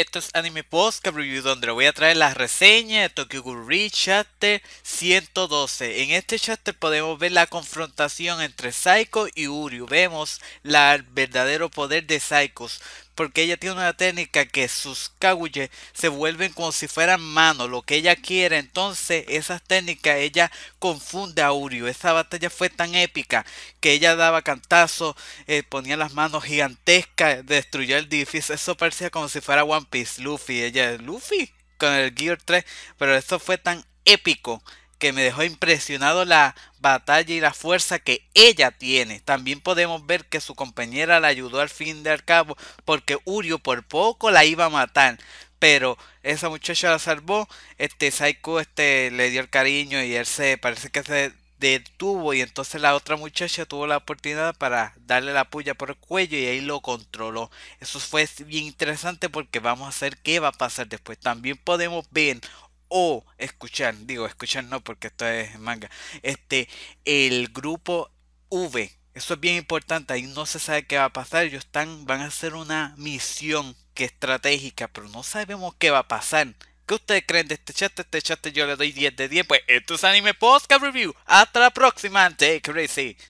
esto es Anime Podcast Review, donde voy a traer la reseña de Tokyo Ghoul Chapter 112. En este chapter podemos ver la confrontación entre Saiko y Uryu. Vemos el verdadero poder de Saiko. porque ella tiene una técnica que sus kaguye se vuelven como si fueran manos, lo que ella quiere. Entonces, esas técnicas ella confunde a Uryu. Esa batalla fue tan épica que ella daba cantazos, eh, ponía las manos gigantescas, destruyó el edificio. Eso parecía como si fuera One Luffy, ella es Luffy con el Gear 3, pero esto fue tan épico que me dejó impresionado la batalla y la fuerza que ella tiene. También podemos ver que su compañera la ayudó al fin de al cabo porque Uryu por poco la iba a matar. Pero esa muchacha la salvó, este Saiko este, le dio el cariño y él se parece que se detuvo y entonces la otra muchacha tuvo la oportunidad para darle la puya por el cuello y ahí lo controló. Eso fue bien interesante porque vamos a ver qué va a pasar después. También podemos ver o escuchar, digo escuchar no porque esto es manga, este, el grupo V. Eso es bien importante, ahí no se sabe qué va a pasar, ellos están, van a hacer una misión que estratégica, pero no sabemos qué va a pasar. ¿Qué ustedes creen de este chat? Este chat yo le doy 10 de 10. Pues esto es Anime Podcast Review. Hasta la próxima, Take Crazy.